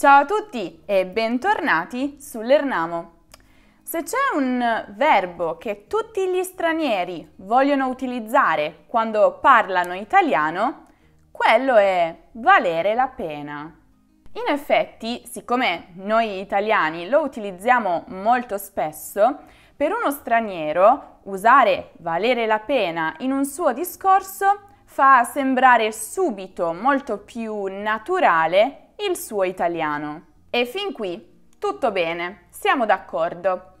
Ciao a tutti e bentornati sull'Ernamo. Se c'è un verbo che tutti gli stranieri vogliono utilizzare quando parlano italiano, quello è valere la pena. In effetti, siccome noi italiani lo utilizziamo molto spesso, per uno straniero usare valere la pena in un suo discorso fa sembrare subito molto più naturale il suo italiano. E fin qui tutto bene, siamo d'accordo.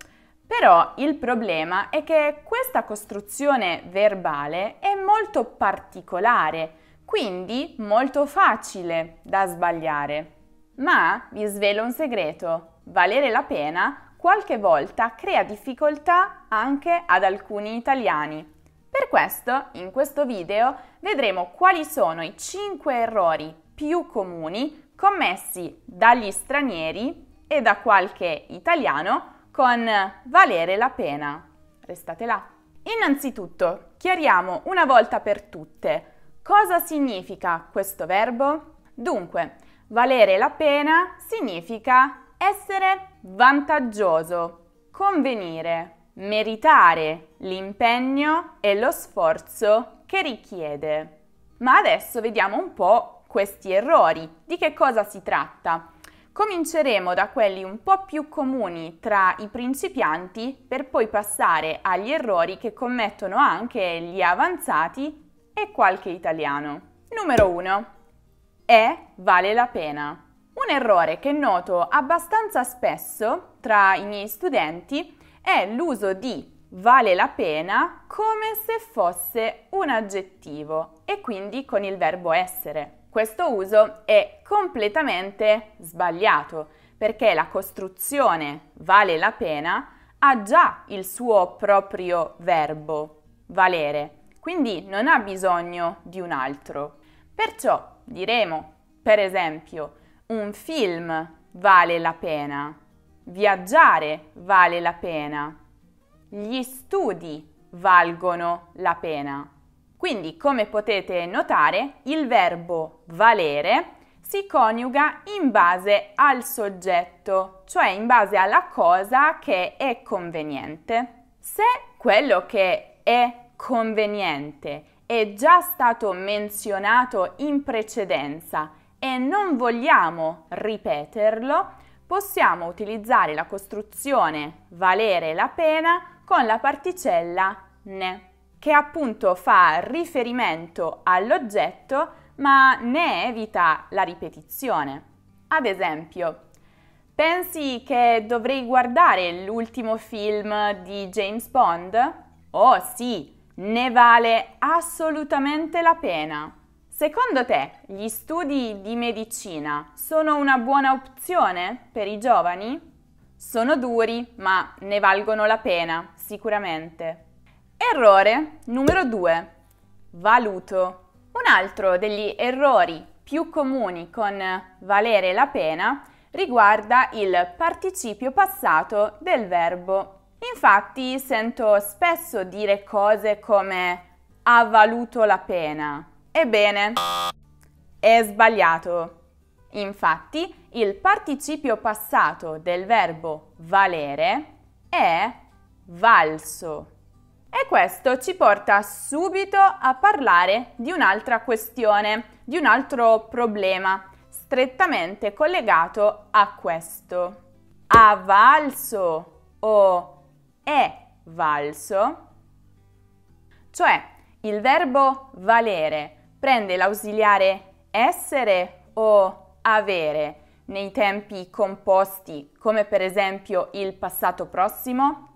Però il problema è che questa costruzione verbale è molto particolare, quindi molto facile da sbagliare. Ma vi svelo un segreto, valere la pena qualche volta crea difficoltà anche ad alcuni italiani. Per questo, in questo video, vedremo quali sono i 5 errori più comuni commessi dagli stranieri e da qualche italiano con valere la pena. Restate là. Innanzitutto, chiariamo una volta per tutte cosa significa questo verbo. Dunque, valere la pena significa essere vantaggioso, convenire, meritare l'impegno e lo sforzo che richiede. Ma adesso vediamo un po' questi errori. Di che cosa si tratta? Cominceremo da quelli un po' più comuni tra i principianti per poi passare agli errori che commettono anche gli avanzati e qualche italiano. Numero 1. E vale la pena. Un errore che noto abbastanza spesso tra i miei studenti è l'uso di vale la pena come se fosse un aggettivo e quindi con il verbo essere. Questo uso è completamente sbagliato perché la costruzione vale la pena ha già il suo proprio verbo valere, quindi non ha bisogno di un altro. Perciò diremo, per esempio, un film vale la pena, viaggiare vale la pena, gli studi valgono la pena. Quindi, come potete notare, il verbo valere si coniuga in base al soggetto, cioè in base alla cosa che è conveniente. Se quello che è conveniente è già stato menzionato in precedenza e non vogliamo ripeterlo, possiamo utilizzare la costruzione valere la pena con la particella ne che appunto fa riferimento all'oggetto ma ne evita la ripetizione. Ad esempio, pensi che dovrei guardare l'ultimo film di James Bond? Oh sì, ne vale assolutamente la pena. Secondo te gli studi di medicina sono una buona opzione per i giovani? Sono duri, ma ne valgono la pena, sicuramente. Errore numero 2. Valuto. Un altro degli errori più comuni con valere la pena riguarda il participio passato del verbo. Infatti sento spesso dire cose come ha valuto la pena. Ebbene, è sbagliato. Infatti, il participio passato del verbo valere è valso. E questo ci porta subito a parlare di un'altra questione, di un altro problema strettamente collegato a questo. Ha valso o è valso? Cioè il verbo valere prende l'ausiliare essere o avere nei tempi composti, come per esempio il passato prossimo,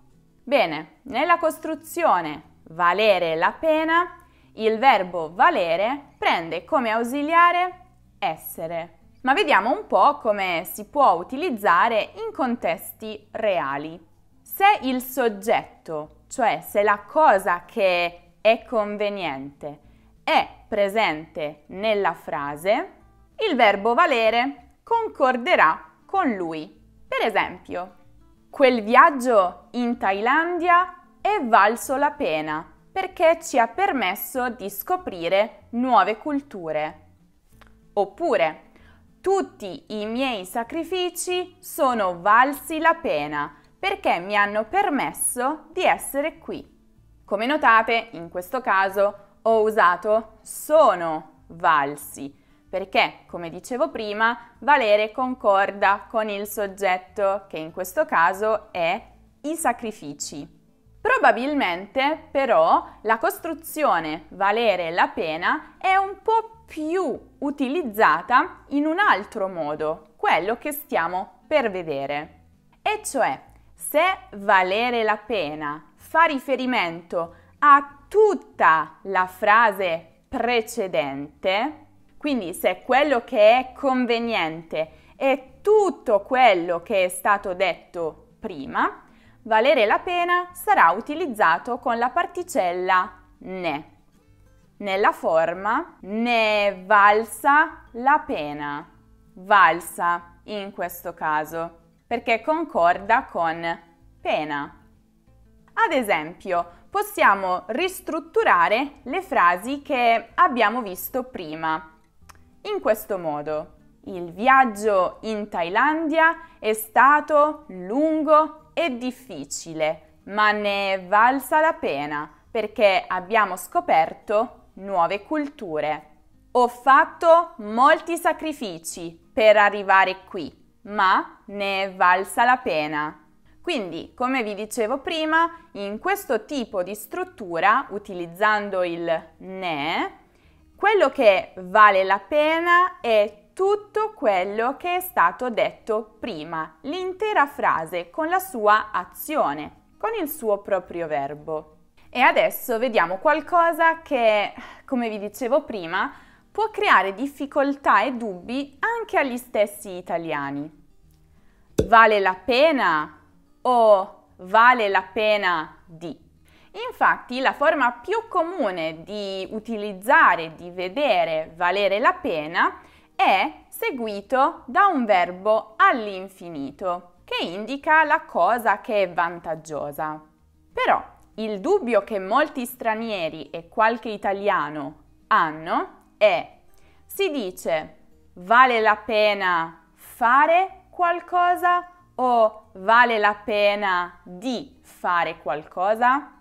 Bene, nella costruzione valere la pena, il verbo valere prende come ausiliare essere. Ma vediamo un po' come si può utilizzare in contesti reali. Se il soggetto, cioè se la cosa che è conveniente, è presente nella frase, il verbo valere concorderà con lui. Per esempio, Quel viaggio in Thailandia è valso la pena perché ci ha permesso di scoprire nuove culture. Oppure, tutti i miei sacrifici sono valsi la pena perché mi hanno permesso di essere qui. Come notate, in questo caso ho usato sono valsi perché, come dicevo prima, valere concorda con il soggetto, che in questo caso è i sacrifici. Probabilmente, però, la costruzione valere la pena è un po' più utilizzata in un altro modo, quello che stiamo per vedere. E cioè, se valere la pena fa riferimento a tutta la frase precedente, quindi se quello che è conveniente è tutto quello che è stato detto prima, valere la pena sarà utilizzato con la particella ne. Nella forma ne valsa la pena, valsa in questo caso, perché concorda con pena. Ad esempio, possiamo ristrutturare le frasi che abbiamo visto prima in questo modo. Il viaggio in Thailandia è stato lungo e difficile, ma ne è valsa la pena perché abbiamo scoperto nuove culture. Ho fatto molti sacrifici per arrivare qui, ma ne è valsa la pena. Quindi, come vi dicevo prima, in questo tipo di struttura, utilizzando il ne, quello che vale la pena è tutto quello che è stato detto prima, l'intera frase con la sua azione, con il suo proprio verbo. E adesso vediamo qualcosa che, come vi dicevo prima, può creare difficoltà e dubbi anche agli stessi italiani. Vale la pena o vale la pena di? Infatti la forma più comune di utilizzare, di vedere valere la pena è seguito da un verbo all'infinito che indica la cosa che è vantaggiosa. Però il dubbio che molti stranieri e qualche italiano hanno è si dice vale la pena fare qualcosa o vale la pena di fare qualcosa?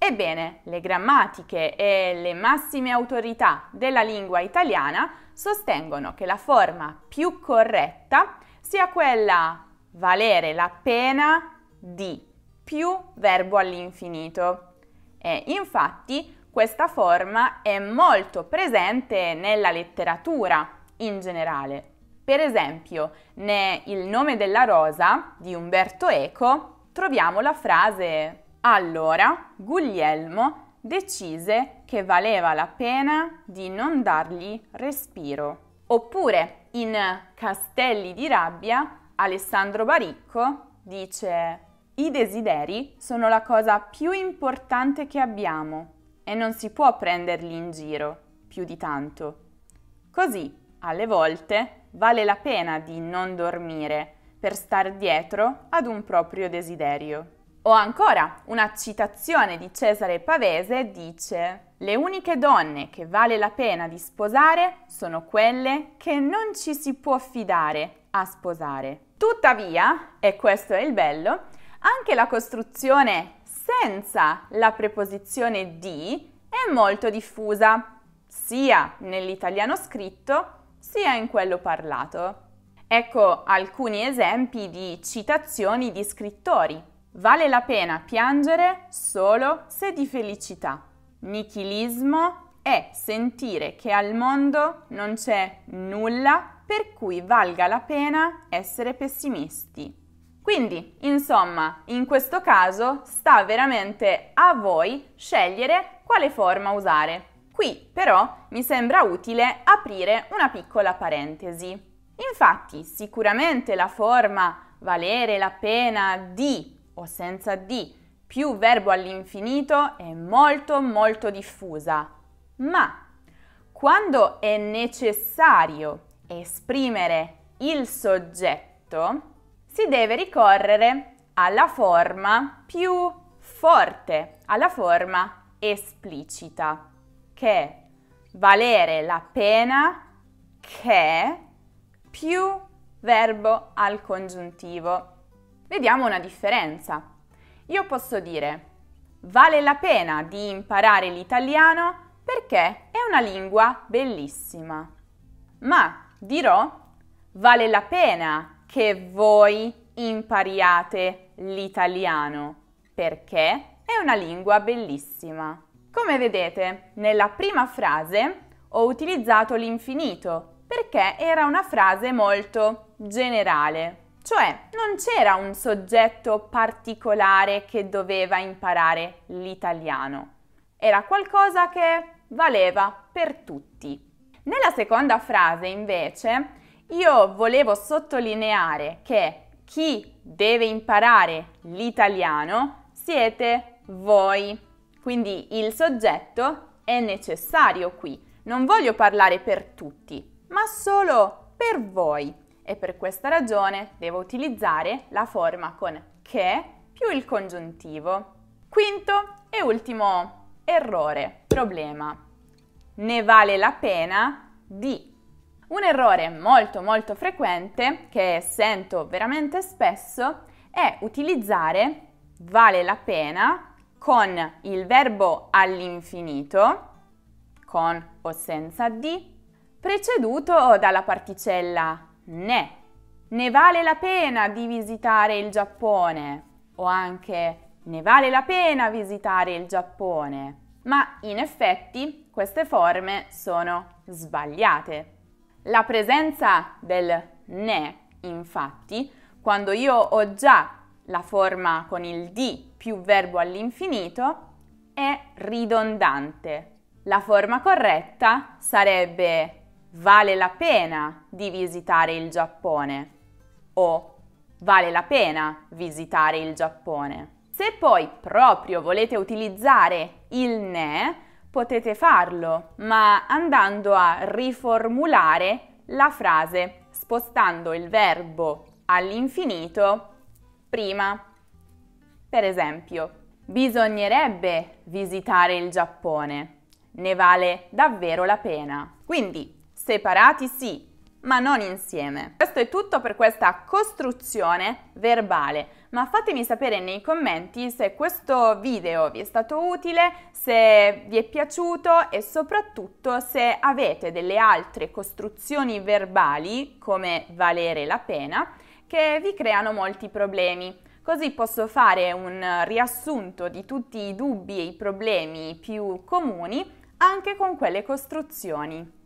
Ebbene, le grammatiche e le massime autorità della lingua italiana sostengono che la forma più corretta sia quella valere la pena di più verbo all'infinito. E infatti questa forma è molto presente nella letteratura in generale. Per esempio, ne Il nome della rosa di Umberto Eco troviamo la frase allora Guglielmo decise che valeva la pena di non dargli respiro. Oppure in Castelli di rabbia Alessandro Baricco dice i desideri sono la cosa più importante che abbiamo e non si può prenderli in giro più di tanto. Così, alle volte, vale la pena di non dormire per star dietro ad un proprio desiderio. O ancora, una citazione di Cesare Pavese dice Le uniche donne che vale la pena di sposare sono quelle che non ci si può fidare a sposare. Tuttavia, e questo è il bello, anche la costruzione senza la preposizione di è molto diffusa, sia nell'italiano scritto sia in quello parlato. Ecco alcuni esempi di citazioni di scrittori Vale la pena piangere solo se di felicità. Nichilismo è sentire che al mondo non c'è nulla per cui valga la pena essere pessimisti. Quindi, insomma, in questo caso sta veramente a voi scegliere quale forma usare. Qui però mi sembra utile aprire una piccola parentesi. Infatti, sicuramente la forma valere la pena di o senza di più verbo all'infinito è molto molto diffusa, ma quando è necessario esprimere il soggetto, si deve ricorrere alla forma più forte, alla forma esplicita, che valere la pena che più verbo al congiuntivo Vediamo una differenza. Io posso dire vale la pena di imparare l'italiano perché è una lingua bellissima. Ma dirò vale la pena che voi impariate l'italiano perché è una lingua bellissima. Come vedete, nella prima frase ho utilizzato l'infinito perché era una frase molto generale. Cioè, non c'era un soggetto particolare che doveva imparare l'italiano. Era qualcosa che valeva per tutti. Nella seconda frase, invece, io volevo sottolineare che chi deve imparare l'italiano siete voi. Quindi il soggetto è necessario qui. Non voglio parlare per tutti, ma solo per voi e per questa ragione devo utilizzare la forma con che più il congiuntivo. Quinto e ultimo errore, problema. Ne vale la pena di. Un errore molto molto frequente che sento veramente spesso è utilizzare vale la pena con il verbo all'infinito, con o senza di, preceduto dalla particella ne. Ne vale la pena di visitare il Giappone o anche ne vale la pena visitare il Giappone. Ma in effetti queste forme sono sbagliate. La presenza del ne, infatti, quando io ho già la forma con il di più verbo all'infinito, è ridondante. La forma corretta sarebbe vale la pena di visitare il Giappone o vale la pena visitare il Giappone. Se poi proprio volete utilizzare il ne, potete farlo, ma andando a riformulare la frase spostando il verbo all'infinito prima. Per esempio, bisognerebbe visitare il Giappone. Ne vale davvero la pena. Quindi Separati sì, ma non insieme. Questo è tutto per questa costruzione verbale, ma fatemi sapere nei commenti se questo video vi è stato utile, se vi è piaciuto e soprattutto se avete delle altre costruzioni verbali, come valere la pena, che vi creano molti problemi. Così posso fare un riassunto di tutti i dubbi e i problemi più comuni anche con quelle costruzioni.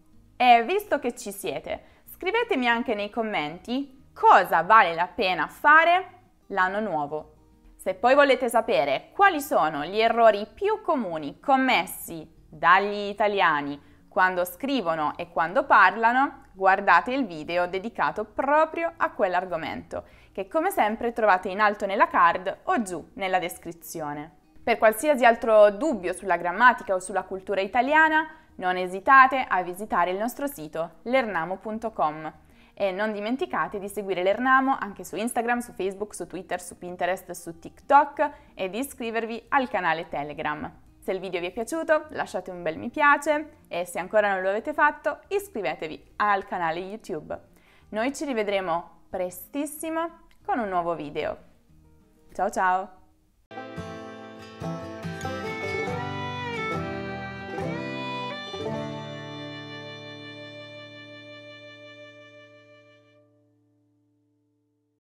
E visto che ci siete, scrivetemi anche nei commenti cosa vale la pena fare l'anno nuovo. Se poi volete sapere quali sono gli errori più comuni commessi dagli italiani quando scrivono e quando parlano, guardate il video dedicato proprio a quell'argomento, che come sempre trovate in alto nella card o giù nella descrizione. Per qualsiasi altro dubbio sulla grammatica o sulla cultura italiana, non esitate a visitare il nostro sito lernamo.com e non dimenticate di seguire l'Ernamo anche su Instagram, su Facebook, su Twitter, su Pinterest, su TikTok e di iscrivervi al canale Telegram. Se il video vi è piaciuto lasciate un bel mi piace e se ancora non lo avete fatto iscrivetevi al canale YouTube. Noi ci rivedremo prestissimo con un nuovo video. Ciao ciao!